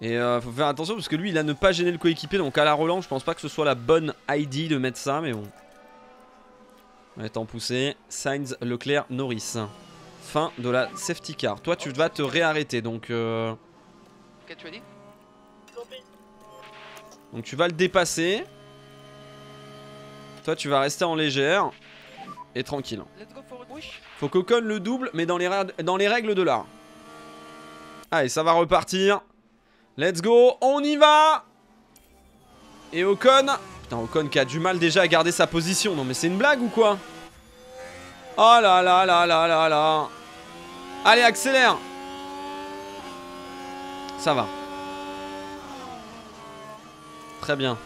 Speaker 1: Et euh, faut faire attention parce que lui, il a ne pas gêné le coéquipier. Donc à la relance, je pense pas que ce soit la bonne idée de mettre ça, mais bon en poussé. Sainz, Leclerc, Norris. Fin de la safety car. Toi, tu vas te réarrêter. Donc. Euh, tu Donc, tu vas le dépasser. Toi, tu vas rester en légère. Et tranquille. Faut qu'Ocon le double, mais dans les, dans les règles de l'art. Allez, ça va repartir. Let's go, on y va Et Ocon Putain, Ocon qui a du mal déjà à garder sa position. Non mais c'est une blague ou quoi Oh là là là là là là Allez, accélère Ça va. Très bien.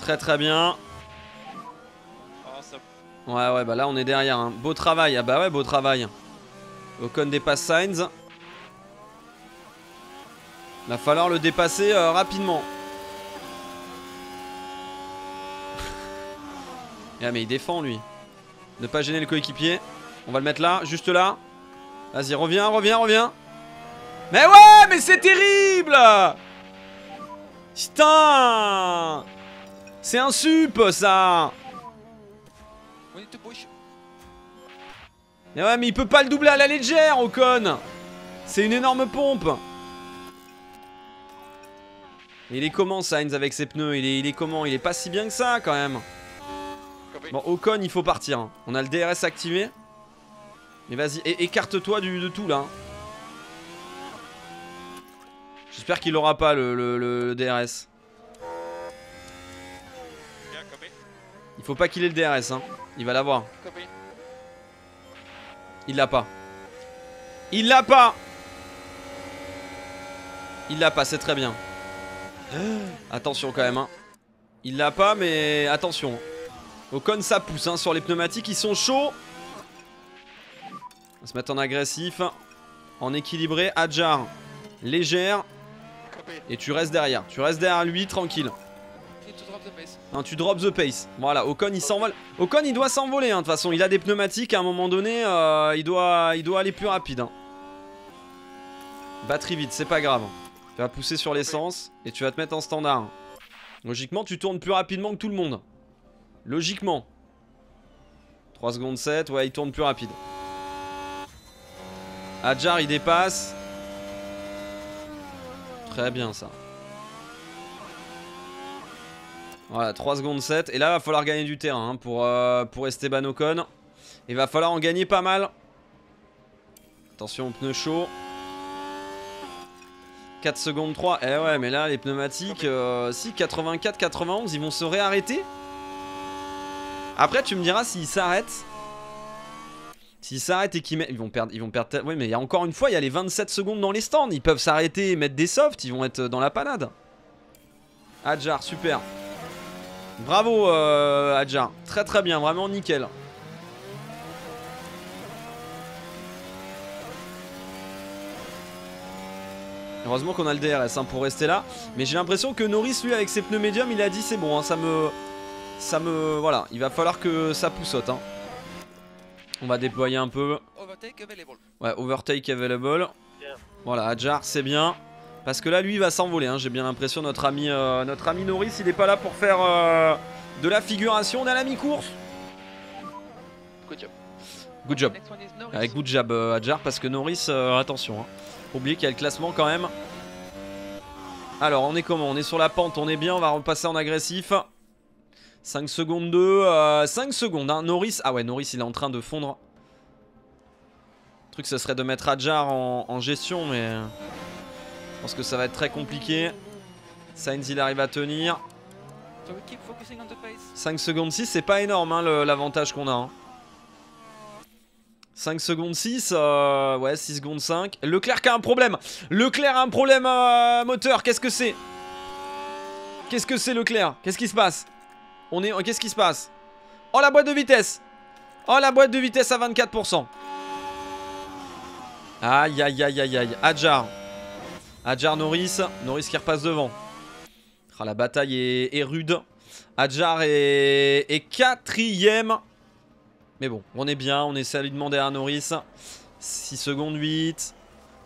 Speaker 1: Très très bien. Ouais, ouais, bah là on est derrière. Hein. Beau travail. Ah bah ouais, beau travail. Ocon dépasse Sainz. Va falloir le dépasser euh, rapidement. Ah, mais il défend lui. Ne pas gêner le coéquipier. On va le mettre là, juste là. Vas-y, reviens, reviens, reviens. Mais ouais, mais c'est terrible Putain C'est un sup, ça Mais ouais, mais il peut pas le doubler à la légère, au con C'est une énorme pompe Il est comment, Sainz, avec ses pneus il est, il est comment Il est pas si bien que ça, quand même Bon, con il faut partir. Hein. On a le DRS activé. Mais vas-y, écarte-toi de tout là. Hein. J'espère qu'il aura pas le, DRS. Il faut pas qu'il ait le DRS, hein. il va l'avoir. Il l'a pas. Il l'a pas Il l'a pas, c'est très bien. <gasps> Attention quand même. Il l'a pas, mais attention. Ocon, ça pousse hein, sur les pneumatiques. Ils sont chauds. On va se mettre en agressif. En équilibré. Adjar, légère. Et tu restes derrière. Tu restes derrière lui, tranquille. tu drops the pace. Voilà, Ocon il s'envole. Ocon il doit s'envoler, hein, de toute façon. Il a des pneumatiques à un moment donné. Euh, il, doit, il doit aller plus rapide. Hein. Batterie vide, c'est pas grave. Tu vas pousser sur l'essence et tu vas te mettre en standard. Logiquement, tu tournes plus rapidement que tout le monde. Logiquement. 3 secondes 7, ouais, il tourne plus rapide. Adjar, il dépasse. Très bien, ça. Voilà, 3 secondes 7. Et là, il va falloir gagner du terrain hein, pour, euh, pour Esteban Ocon. Il va falloir en gagner pas mal. Attention, pneus chauds. 4 secondes 3. Eh ouais, mais là, les pneumatiques, euh, si, 84, 91, ils vont se réarrêter. Après, tu me diras s'ils s'arrêtent. S'ils s'arrêtent et qu'ils mettent... Ils vont perdre... Ils vont perdre... Oui, mais y encore une fois, il y a les 27 secondes dans les stands. Ils peuvent s'arrêter et mettre des softs. Ils vont être dans la panade. Adjar, super. Bravo, Hadjar. Euh, très, très bien. Vraiment nickel. Heureusement qu'on a le DRS hein, pour rester là. Mais j'ai l'impression que Norris, lui, avec ses pneus médiums, il a dit c'est bon, hein, ça me ça me... Voilà, il va falloir que ça poussote. Hein. On va déployer un peu. Ouais, overtake available. Voilà, Adjar, c'est bien. Parce que là, lui, il va s'envoler. Hein, j'ai bien l'impression, notre, ami euh, notre ami Norris, il n'est pas là pour faire euh, de la figuration. On est à la mi-course. Good job. Good job. Avec good job, euh, parce que Norris, attention. Hein. Oubliez qu'il y a le classement quand même. Alors, on est comment On est sur la pente, on est bien. On va repasser en agressif. 5 secondes 2, 5 euh, secondes, hein. Norris, ah ouais, Norris, il est en train de fondre. Le truc, ce serait de mettre Adjar en, en gestion, mais... Euh, je pense que ça va être très compliqué. Sainz, il arrive à tenir. 5 secondes 6, c'est pas énorme, hein, l'avantage qu'on a. 5 hein. secondes 6, euh, ouais 6 secondes 5. Leclerc a un problème. Leclerc a un problème moteur, qu'est-ce que c'est Qu'est-ce que c'est Leclerc Qu'est-ce qui se passe on est... Qu'est-ce qui se passe Oh, la boîte de vitesse Oh, la boîte de vitesse à 24%. Aïe, aïe, aïe, aïe, aïe. Adjar. Adjar Norris. Norris qui repasse devant. Ah, la bataille est, rude. Adjar est... quatrième. Mais bon, on est bien. On essaie de lui demander à Norris. 6 secondes 8.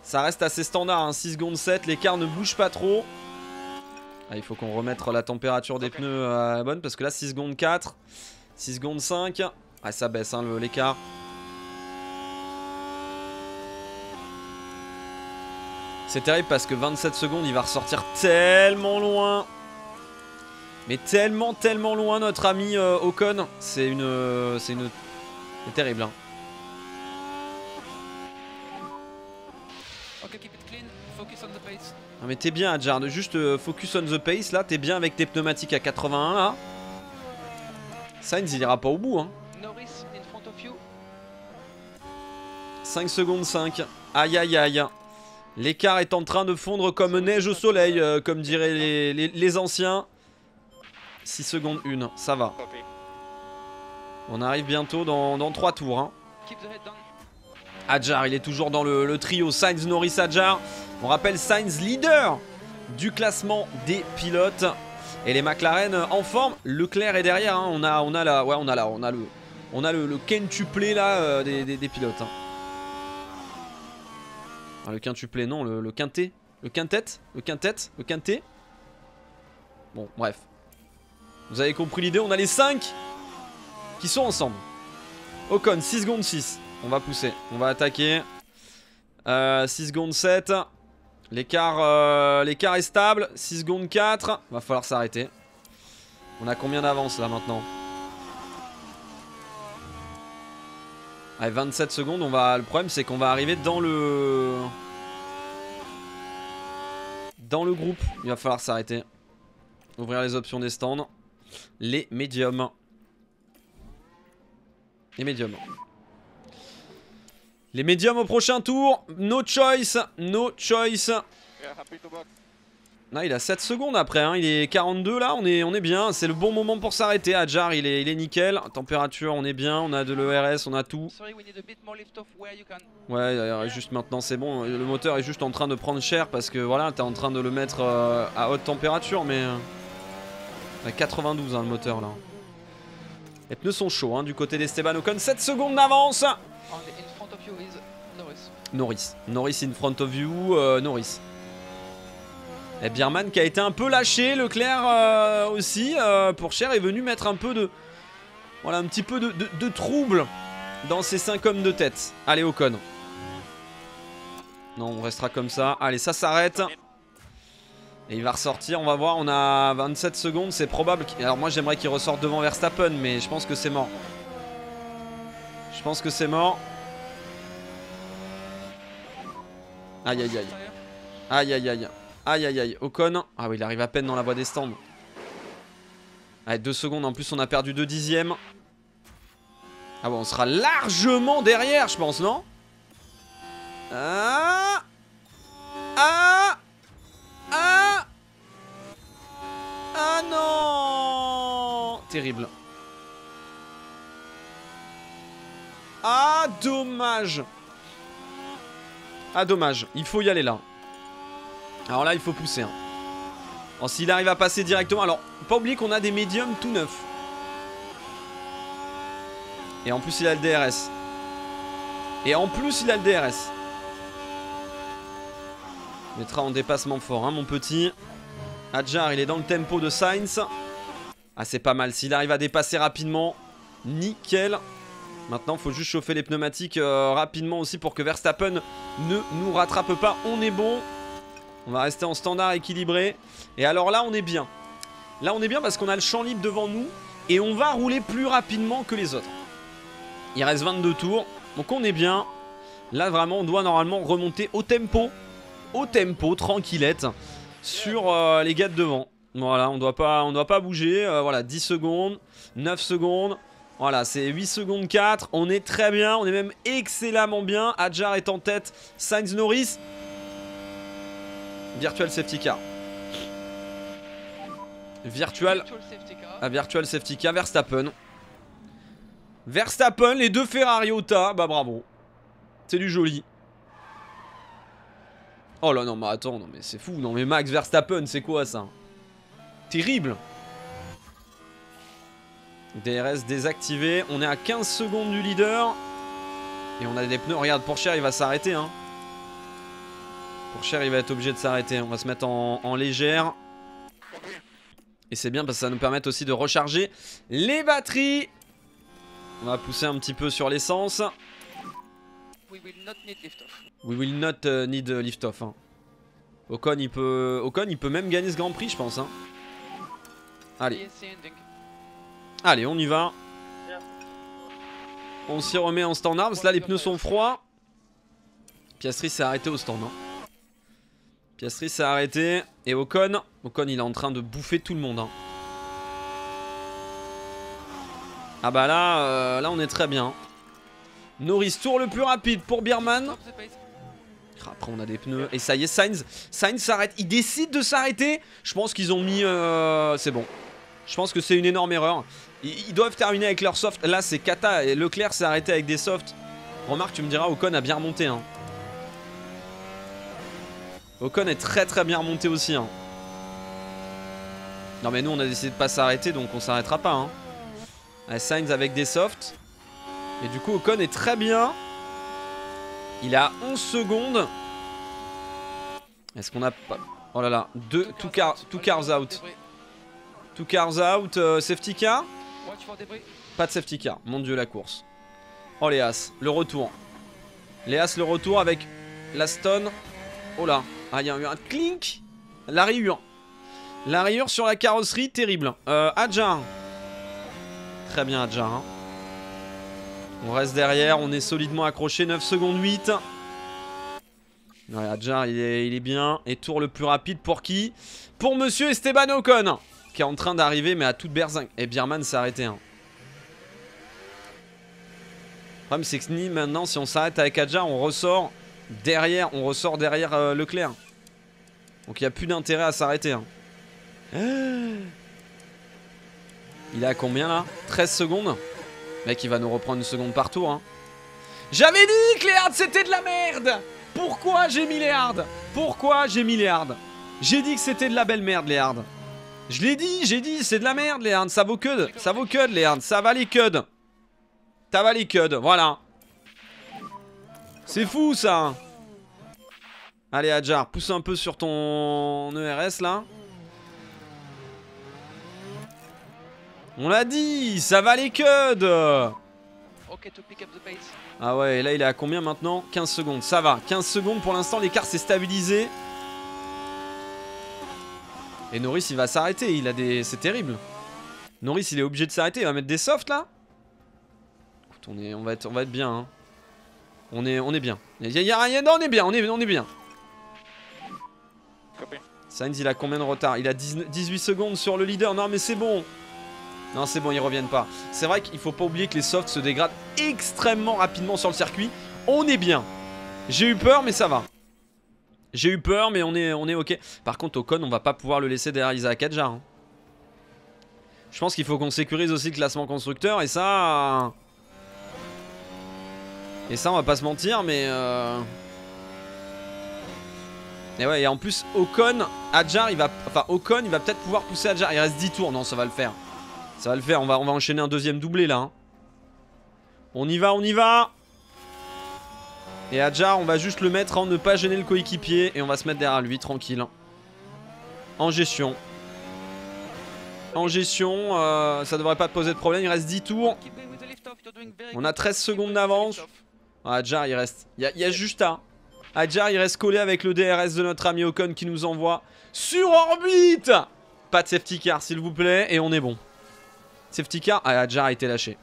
Speaker 1: Ça reste assez standard. 6 hein. secondes 7. L'écart ne bouge pas trop. Ah, il faut qu'on remette la température des pneus à la bonne parce que là 6 secondes 4, 6 secondes 5. Ah ça baisse hein, l'écart. C'est terrible parce que 27 secondes il va ressortir tellement loin. Mais tellement tellement loin notre ami euh, Ocon. C'est une... Euh, c'est une... terrible hein. Ok, keep it clean. Focus on the pace. mais t'es bien, Adjard, Juste euh, focus on the pace là. T'es bien avec tes pneumatiques à 81 là. Sainz il ira pas au bout. Hein. 5 secondes 5. Aïe aïe aïe. L'écart est en train de fondre comme neige au soleil, euh, comme diraient les, anciens. 6 secondes 1, ça va. On arrive bientôt dans, 3 tours. Hein. Keep the head down. Adjar, il est toujours dans le, trio Sainz, Norris, Adjar. On rappelle Sainz leader du classement des pilotes. Et les McLaren en forme. Leclerc est derrière. Hein. On a, on a la, ouais, on a on a le, on a le, là euh, des, pilotes. Hein. Ah, le quintuplet non, le, quintet, le quintet, le quintet, le quintet. Bon, bref. Vous avez compris l'idée. On a les 5 qui sont ensemble. Ocon 6 secondes 6. On va pousser. On va attaquer. 6 euh, secondes 7. Euh, l'écart est stable. 6 secondes 4. Va falloir s'arrêter. On a combien d'avance là maintenant 27 secondes. On va... Le problème c'est qu'on va arriver dans le... Dans le groupe. Il va falloir s'arrêter. Ouvrir les options des stands. Les médiums. Les médiums. Les médiums au prochain tour. No choice. No choice. là ah, il a 7 secondes après. Hein. Il est 42 là. On est, on est bien. C'est le bon moment pour s'arrêter. Adjar, il est, il est nickel. Température, on est bien. On a de l'ERS, on a tout. Ouais, juste maintenant, c'est bon. Le moteur est juste en train de prendre cher parce que voilà, t'es en train de le mettre euh, à haute température. Mais. Euh, à 92 hein, le moteur là. Les pneus sont chauds hein, du côté d'Esteban Ocon. 7 secondes d'avance. Norris. Norris. in front of you, euh, Norris. Et Bierman qui a été un peu lâché, Leclerc euh, aussi, euh, pour Cher, est venu mettre un peu de... Voilà, un petit peu de, de, trouble dans ces 5 hommes de tête. Allez, Ocon. Non, on restera comme ça. Allez, ça s'arrête. Et il va ressortir, on va voir, on a 27 secondes, c'est probable. Alors moi j'aimerais qu'il ressorte devant Verstappen, mais je pense que c'est mort. Je pense que c'est mort. Aïe aïe aïe. Aïe aïe aïe. Aïe aïe aïe. Ocon. Ah oui, il arrive à peine dans la voie des stands. Allez, deux secondes. En plus, on a perdu deux dixièmes. Ah bon, on sera largement derrière, je pense, non Ah Ah Ah Ah non Terrible. Ah, dommage ah dommage, il faut y aller là. Alors là, il faut pousser. Hein. Oh, s'il arrive à passer directement... Alors, pas oublier qu'on a des médiums tout neufs. Et en plus, il a le DRS. Et en plus, il a le DRS. mettra en dépassement fort, hein, mon petit. Adjar, il est dans le tempo de Sainz. Ah, c'est pas mal. S'il arrive à dépasser rapidement, nickel. Maintenant, il faut juste chauffer les pneumatiques euh, rapidement aussi pour que Verstappen ne nous rattrape pas. On est bon. On va rester en standard équilibré. Et alors là, on est bien. Là, on est bien parce qu'on a le champ libre devant nous. Et on va rouler plus rapidement que les autres. Il reste 22 tours. Donc on est bien. Là, vraiment, on doit normalement remonter au tempo. Au tempo, tranquillette. Sur euh, les gars de devant. Voilà, on doit pas, on doit pas bouger. Euh, voilà, 10 secondes, 9 secondes. Voilà, c'est 8 secondes 4. On est très bien, on est même excellemment bien. Adjar est en tête, Sainz Norris. Virtual safety car. Virtual. un ah, virtual safety car, Verstappen. Verstappen, les deux Ferrari Ota. Bah bravo. C'est du joli. Oh là non, mais attends, non mais c'est fou. Non mais Max Verstappen, c'est quoi ça Terrible. DRS désactivé. On est à 15 secondes du leader. Et on a des pneus. Regarde, Porcher, il va s'arrêter. Hein. cher il va être obligé de s'arrêter. On va se mettre en, légère. Et c'est bien parce que ça nous permet aussi de recharger les batteries. On va pousser un petit peu sur l'essence. We will not need lift-off. Euh, euh, lift hein. Ocon, il peut... Ocon, il peut même gagner ce Grand Prix, je pense. Hein. Allez. Allez, on y va. On s'y remet en stand arms. Là, les pneus sont froids. Piastri s'est arrêté au stand. Hein. Piastri s'est arrêté. Et Ocon. Ocon, il est en train de bouffer tout le monde. Hein. Ah bah là, euh, là, on est très bien. Norris, tour le plus rapide pour Bierman. Ah, après, on a des pneus. Et ça y est, Sainz. Sainz s'arrête. Il décide de s'arrêter. Je pense qu'ils ont mis... Euh, c'est bon. Je pense que c'est une énorme erreur. Ils, doivent terminer avec leur soft. Là, c'est Kata. Et Leclerc s'est arrêté avec des softs. Remarque, tu me diras, Ocon a bien remonté. Hein. Ocon est très très bien remonté aussi. Hein. Non, mais nous, on a décidé de pas s'arrêter, donc on s'arrêtera pas. Hein. Sainz avec des softs. Et du coup, Ocon est très bien. Il a 11 secondes. Est-ce qu'on a pas... Oh là là, deux, two, cars out. Two cars out, euh, safety car pas de safety car. Mon dieu, la course. Oh, les Le retour. Les le retour avec la stone. Oh là. Ah, il y a eu un clink. La rayure. La rayure sur la carrosserie, terrible. Euh, Très bien, Adjar. Hein. On reste derrière. On est solidement accroché. 9 secondes 8. Ouais, il est, il est bien. Et tour le plus rapide pour qui Pour monsieur Esteban Ocon qui est en train d'arriver, mais à toute berzingue. Et Bierman s'est arrêté. Hein. Le problème, c'est que ni maintenant, si on s'arrête avec Adja, on ressort derrière, on ressort derrière euh, Leclerc. Donc il n'y a plus d'intérêt à s'arrêter. Hein. <gasps> Il a combien là 13 secondes Mec, il va nous reprendre une seconde par tour. Hein. J'avais dit que les c'était de la merde Pourquoi j'ai mis les Pourquoi j'ai mis les J'ai dit que c'était de la belle merde les je l'ai dit, j'ai dit, c'est de la merde, les Ça vaut que, ça vaut que, les Hernes. Ça va les cuds. Ça va les cuds, voilà. C'est fou, ça. Allez, Hadjar, pousse un peu sur ton ERS, là. On l'a dit, ça va les cuds. Ah ouais, là, il est à combien maintenant 15 secondes, ça va. 15 secondes, pour l'instant, l'écart s'est stabilisé. Et Norris, il va s'arrêter. Il a des... C'est terrible. Norris, il est obligé de s'arrêter. Il va mettre des softs, là on, est... on, va, être... on va être bien, hein. On est, on est bien. Il y a... rien... Non, on est bien, on est, on est bien. Sainz, il a combien de retard Il a 18 secondes sur le leader. Non, mais c'est bon. Non, c'est bon, ils reviennent pas. C'est vrai qu'il faut pas oublier que les softs se dégradent extrêmement rapidement sur le circuit. On est bien. J'ai eu peur, mais ça va. J'ai eu peur, mais on est, on est ok. Par contre, Ocon, on va pas pouvoir le laisser derrière Isaac Hadjar hein. Je pense qu'il faut qu'on sécurise aussi le classement constructeur. Et ça... Euh, et ça, on va pas se mentir, mais... Euh, et ouais, et en plus, Ocon, Adjar, il va... Enfin, Ocon, il va peut-être pouvoir pousser Adjar. Il reste 10 tours. Non, ça va le faire. Ça va le faire. On va, on va enchaîner un deuxième doublé, là. Hein. On y va, on y va et Adjar, on va juste le mettre en ne pas gêner le coéquipier. Et on va se mettre derrière lui, tranquille. En gestion. En gestion, euh, ça devrait pas poser de problème. Il reste 10 tours. On a 13 secondes d'avance. Ah, il reste. Il y a, juste un. Adjar, il reste collé avec le DRS de notre ami Ocon qui nous envoie sur orbite. Pas de safety car, s'il vous plaît. Et on est bon. Safety car. Ah, Adjar a été lâché.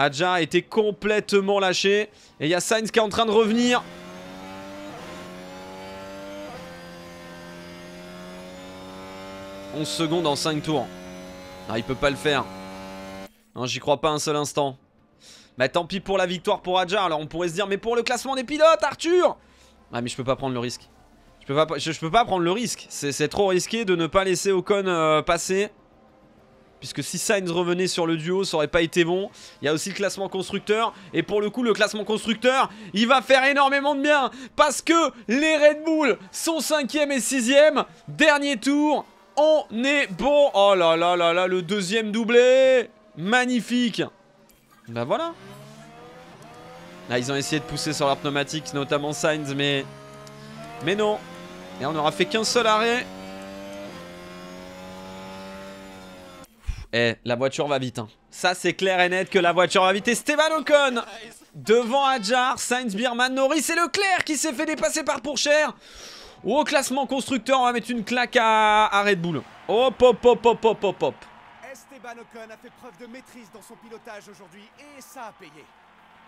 Speaker 1: Adja a été complètement lâché. Et il y a Sainz qui est en train de revenir. « 11 secondes en 5 tours. Il ah, il peut pas le faire. J'y crois pas un seul instant. Mais bah, tant pis pour la victoire pour Adjar. Alors on pourrait se dire, mais pour le classement des pilotes, Arthur Ah mais je peux pas prendre le risque. Je peux pas, peux pas prendre le risque. C'est trop risqué de ne pas laisser Ocon euh, passer. Puisque si Sainz revenait sur le duo, ça aurait pas été bon. Il y a aussi le classement constructeur. Et pour le coup, le classement constructeur, il va faire énormément de bien. Parce que les Red Bull sont 5e et 6e. Dernier tour. On est bon. Oh là là là là, le deuxième doublé. Magnifique. Bah voilà. Là, ils ont essayé de pousser sur leur pneumatique, notamment Sainz, mais... Mais non. Et on n'aura fait qu'un seul arrêt. Eh, la voiture va vite. Hein. Ça, c'est clair et net que la voiture va vite. Esteban Ocon devant Hadjar, Sainz, Birman, Norris et Leclerc qui s'est fait dépasser par Pourchère. Au classement constructeur, on va mettre une claque à, Red Bull. Hop, hop, hop, hop, hop, hop, hop. Esteban Ocon a fait preuve de maîtrise dans son pilotage aujourd'hui et ça a payé.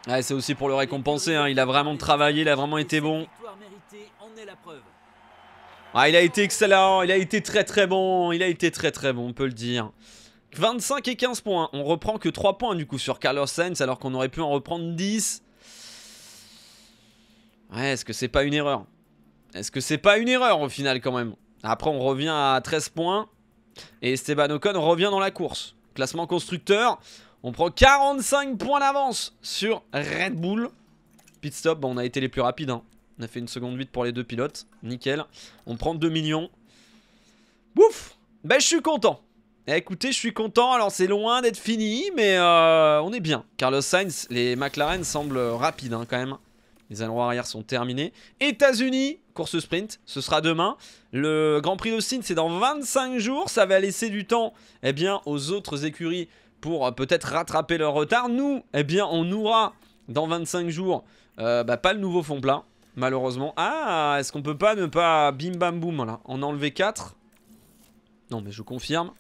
Speaker 1: Ouais, c'est aussi pour le récompenser. Hein. Il a vraiment travaillé, il a vraiment été bon. Ah, il a été excellent, il a été très très bon, il a été très très bon, on peut le dire. 25 et 15 points. On reprend que 3 points du coup sur Carlos Sainz alors qu'on aurait pu en reprendre 10. Ouais, est-ce que c'est pas une erreur Est-ce que c'est pas une erreur au final quand même Après on revient à 13 points et Esteban Ocon revient dans la course. Classement constructeur, on prend 45 points d'avance sur Red Bull. Pit stop, on a été les plus rapides. Hein. On a fait une seconde 8 pour les deux pilotes. Nickel. On prend 2 millions. Ouf Ben je suis content. Eh, écoutez, je suis content. Alors, c'est loin d'être fini, mais euh, on est bien. Carlos Sainz, les McLaren semblent rapides hein, quand même. Les allons arrière sont terminés. États-Unis, course sprint, ce sera demain. Le Grand Prix d'Austin, c'est dans 25 jours. Ça va laisser du temps eh bien, aux autres écuries pour euh, peut-être rattraper leur retard. Nous, eh bien, on aura dans 25 jours euh, bah, pas le nouveau fond plat, malheureusement. Ah, est-ce qu'on peut pas ne pas bim bam boum là, en enlever 4 Non, mais je confirme.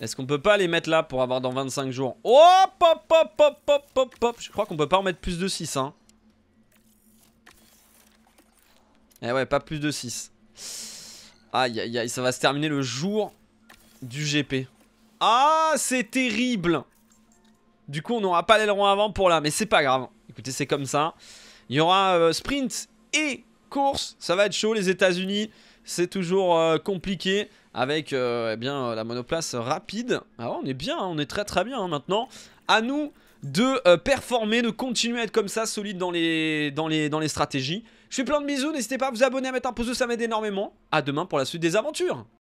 Speaker 1: Est-ce qu'on peut pas les mettre là pour avoir dans 25 jours Oh hop, hop, hop, hop, hop, hop. Je crois qu'on peut pas en mettre plus de 6, hein. Eh ouais, pas plus de 6. Aïe, aïe, aïe, ça va se terminer le jour du GP. Ah, c'est terrible Du coup, on n'aura pas l'aileron avant pour là, mais c'est pas grave. Écoutez, c'est comme ça. Il y aura euh, sprint et course. Ça va être chaud, les États-Unis. C'est toujours euh, compliqué avec euh, eh bien, euh, la monoplace rapide. Ah, on est bien, hein, on est très très bien hein, maintenant. À nous de euh, performer, de continuer à être comme ça, solide dans les, dans les, dans les stratégies. Je fais plein de bisous, n'hésitez pas à vous abonner, à mettre un pouce, ça m'aide énormément. À demain pour la suite des aventures.